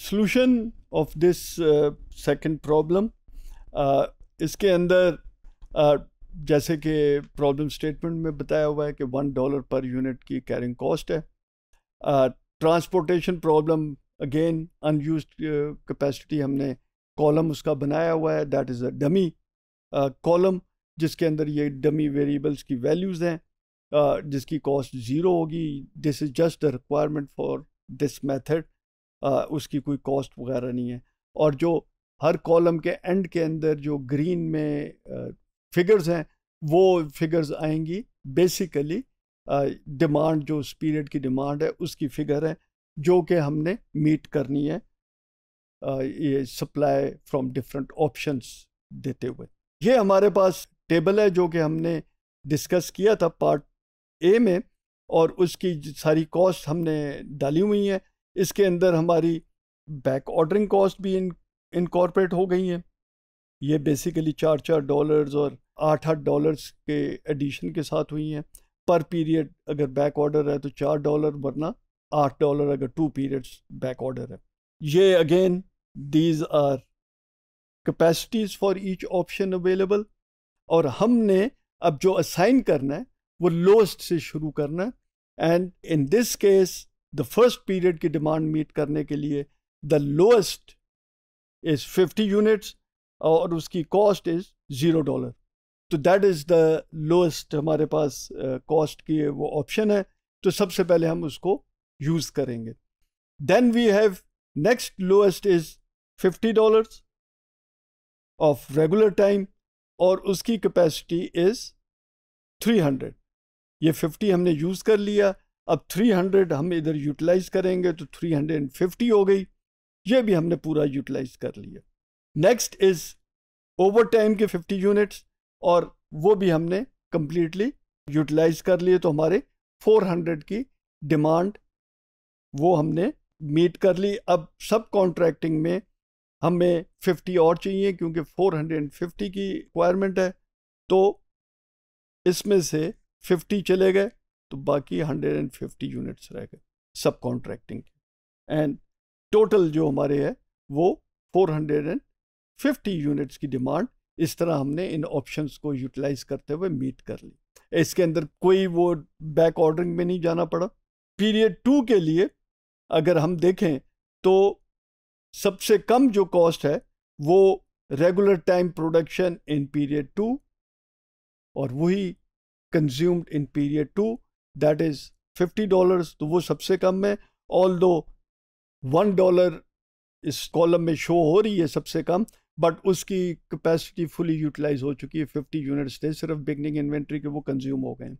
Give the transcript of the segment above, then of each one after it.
solution of this second problem इसके अंदर uh, जैसे कि प्रॉब्लम स्टेटमेंट में बताया हुआ है कि वन डॉलर पर यूनिट की कैरिंग कॉस्ट है transportation problem again unused capacity हमने कॉलम उसका बनाया हुआ है that is a dummy column जिसके अंदर ये डमी वेरिएबल्स की वैल्यूज़ हैं uh, जिसकी कॉस्ट ज़ीरो होगी this is just the requirement for this method उसकी कोई कॉस्ट वगैरह नहीं है और जो हर कॉलम के एंड के अंदर जो ग्रीन में फिगर्स हैं वो फिगर्स आएंगी बेसिकली डिमांड जो उस पीरियड की डिमांड है उसकी फिगर है जो कि हमने मीट करनी है ये सप्लाई फ्रॉम डिफरेंट ऑप्शंस देते हुए ये हमारे पास टेबल है जो कि हमने डिस्कस किया था पार्ट ए में और उसकी सारी कॉस्ट हमने डाली हुई है इसके अंदर हमारी बैक ऑर्डरिंग कॉस्ट भी इन इनकॉर्पोरेट हो गई हैं ये बेसिकली चार चार डॉलर्स और आठ आठ डॉलर्स के एडिशन के साथ हुई हैं पर पीरियड अगर बैक ऑर्डर है तो चार डॉलर वरना आठ डॉलर अगर टू पीरियड्स बैक ऑर्डर है ये again these are capacities for each option available और हमने अब जो असाइन करना है वो लोस्ट से शुरू करना है and in this case the first period की डिमांड मीट करने के लिए the lowest is fifty units और उसकी कॉस्ट इज़ ज़ीरो डॉलर तो दैट इज़ द लोएस्ट हमारे पास कॉस्ट uh, की वो ऑप्शन है तो सबसे पहले हम उसको यूज़ करेंगे then we have next lowest is fifty dollar of regular time और उसकी कैपेसिटी इज़ थ्री हंड्रेड ये फिफ्टी हमने यूज़ कर लिया अब 300 हम इधर यूटिलाइज करेंगे तो 350 हो गई ये भी हमने पूरा यूटिलाइज कर लिया नेक्स्ट इज ओवर टाइम के 50 यूनिट्स और वो भी हमने कंप्लीटली यूटिलाइज कर लिए तो हमारे 400 की डिमांड वो हमने मीट कर ली अब सब कॉन्ट्रैक्टिंग में हमें 50 और चाहिए क्योंकि 450 की रिक्वायरमेंट है तो इसमें से 50 चले गए तो बाकी 150 यूनिट्स रह गए सब कॉन्ट्रैक्टिंग के एंड टोटल जो हमारे है वो 450 यूनिट्स की डिमांड इस तरह हमने इन ऑप्शंस को यूटिलाइज करते हुए मीट कर ली इसके अंदर कोई वो बैक ऑर्डरिंग में नहीं जाना पड़ा पीरियड टू के लिए अगर हम देखें तो सबसे कम जो कॉस्ट है वो regular time production in period two और वही consumed in period two that is fifty dollars तो वो सबसे कम है ऑल दो वन डॉलर इस कॉलम में शो हो रही है सबसे कम बट उसकी कैपेसिटी फुली यूटिलाइज हो चुकी है फिफ्टी यूनिट्स थे सिर्फ बिगनिंग इन्वेंट्री के वो कंज्यूम हो गए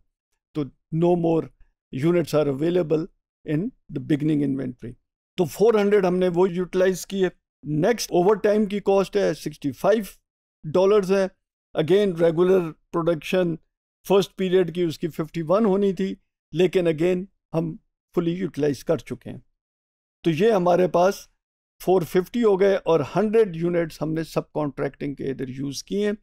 तो no more units are available in the beginning inventory तो फोर हंड्रेड हमने वो यूटिलाइज किए नेक्स्ट ओवर टाइम की कॉस्ट है सिक्सटी फाइव डॉलर्स है again regular production first period की उसकी फिफ्टी वन होनी थी लेकिन अगेन हम फुली यूटिलाइज कर चुके हैं तो ये हमारे पास 450 हो गए और 100 यूनिट्स हमने सब कॉन्ट्रैक्टिंग के इधर यूज़ किए हैं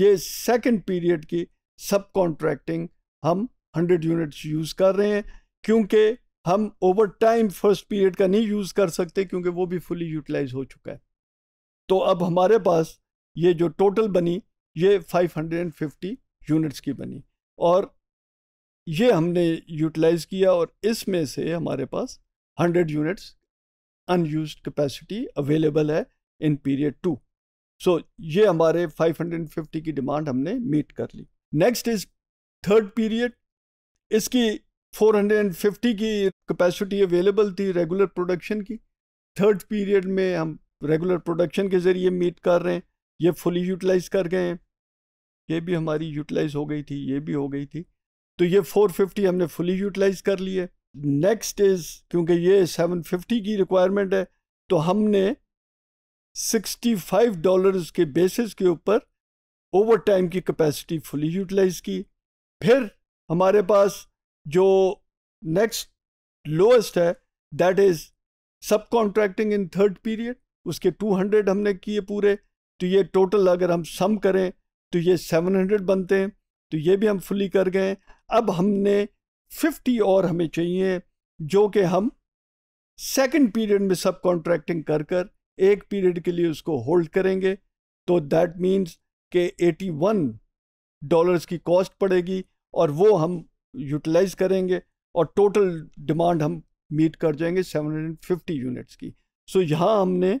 ये सेकंड पीरियड की सब कॉन्ट्रैक्टिंग हम 100 यूनिट्स यूज़ कर रहे हैं क्योंकि हम ओवर टाइम फर्स्ट पीरियड का नहीं यूज़ कर सकते क्योंकि वो भी फुली यूटिलाइज हो चुका है तो अब हमारे पास ये जो टोटल बनी ये 550 यूनिट्स की बनी और ये हमने यूटिलाइज़ किया और इसमें से हमारे पास 100 यूनिट्स अनयूज कैपेसिटी अवेलेबल है इन पीरियड टू सो ये हमारे 550 की डिमांड हमने मीट कर ली नेक्स्ट इज थर्ड पीरियड इसकी 450 की कैपेसिटी अवेलेबल थी रेगुलर प्रोडक्शन की थर्ड पीरियड में हम रेगुलर प्रोडक्शन के ज़रिए मीट कर रहे हैं ये फुली यूटिलाइज कर गए हैं ये भी हमारी यूटिलाइज हो गई थी ये भी हो गई थी तो ये 450 हमने फुली यूटिलाइज कर लिए नेक्स्ट इज क्योंकि ये 750 की रिक्वायरमेंट है तो हमने 65 डॉलर्स के बेसिस के ऊपर ओवर टाइम की कैपेसिटी फुली यूटिलाइज की फिर हमारे पास जो नेक्स्ट लोएस्ट है that is subcontracting in third period उसके 200 हमने किए पूरे तो ये टोटल अगर हम सम करें तो ये 700 बनते हैं तो ये भी हम फुली कर गए अब हमने फिफ्टी और हमें चाहिए जो कि हम सेकंड पीरियड में सब कॉन्ट्रैक्टिंग कर कर एक पीरियड के लिए उसको होल्ड करेंगे तो दैट मीन्स के 81 डॉलर्स की कॉस्ट पड़ेगी और वो हम यूटिलाइज करेंगे और टोटल डिमांड हम मीट कर जाएंगे 750 यूनिट्स की सो so, यहाँ हमने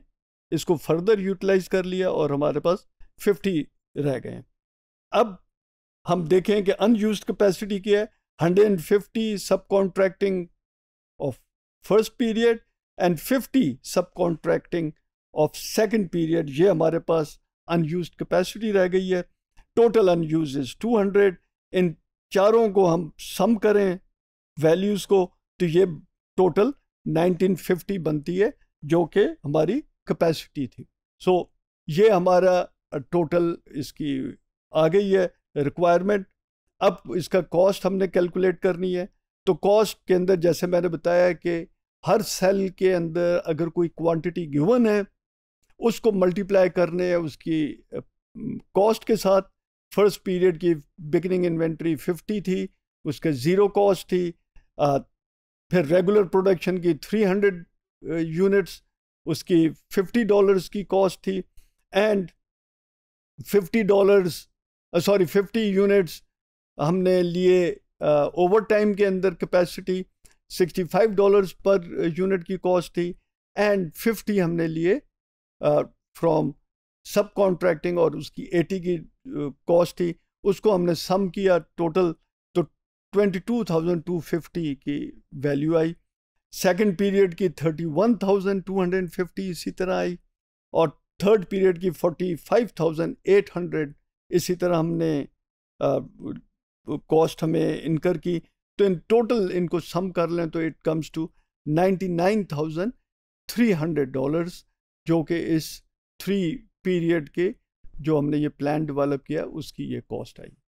इसको फर्दर यूटिलाइज कर लिया और हमारे पास 50 रह गए अब हम देखें कि अनयूज कैपेसिटी की है 150 subcontracting of first period and 50 subcontracting of second period ये हमारे पास अनयूज कैपेसिटी रह गई है टोटल अनयूज इज़ 200 इन चारों को हम सम करें वैल्यूज़ को तो ये टोटल 1950 बनती है जो कि हमारी कैपेसिटी थी सो so, ये हमारा टोटल इसकी आ गई है रिक्वायरमेंट अब इसका कॉस्ट हमने कैलकुलेट करनी है तो कॉस्ट के अंदर जैसे मैंने बताया कि हर सेल के अंदर अगर कोई क्वांटिटी गिवन है उसको मल्टीप्लाई करने है उसकी कॉस्ट के साथ फर्स्ट पीरियड की बिगनिंग इन्वेंट्री 50 थी उसके ज़ीरो कॉस्ट थी आ, फिर रेगुलर प्रोडक्शन की 300 यूनिट्स उसकी 50 डॉलर्स की कॉस्ट थी and 50 dollars sorry fifty units हमने लिए ओवर टाइम के अंदर capacity sixty five dollars per unit की कॉस्ट थी एंड फिफ्टी हमने लिए फ्रॉम सब कॉन्ट्रैक्टिंग और उसकी एटी की कॉस्ट थी उसको हमने सम किया टोटल तो twenty two thousand two fifty की वैल्यू आई सेकेंड पीरियड की thirty one thousand two hundred fifty इसी तरह आई और थर्ड पीरियड की forty five thousand eight hundred इसी तरह हमने कॉस्ट हमें इनकर की तो इन टोटल इनको सम कर लें तो it comes to ninety nine thousand three hundred dollars जो कि इस थ्री पीरियड के जो हमने ये प्लान डेवलप किया उसकी ये कॉस्ट आई